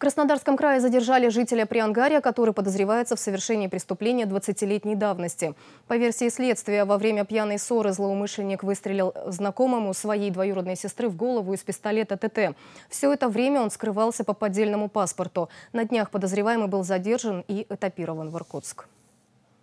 В Краснодарском крае задержали жителя Приангария, который подозревается в совершении преступления 20-летней давности. По версии следствия, во время пьяной ссоры злоумышленник выстрелил знакомому своей двоюродной сестры в голову из пистолета ТТ. Все это время он скрывался по поддельному паспорту. На днях подозреваемый был задержан и этапирован в Иркутск.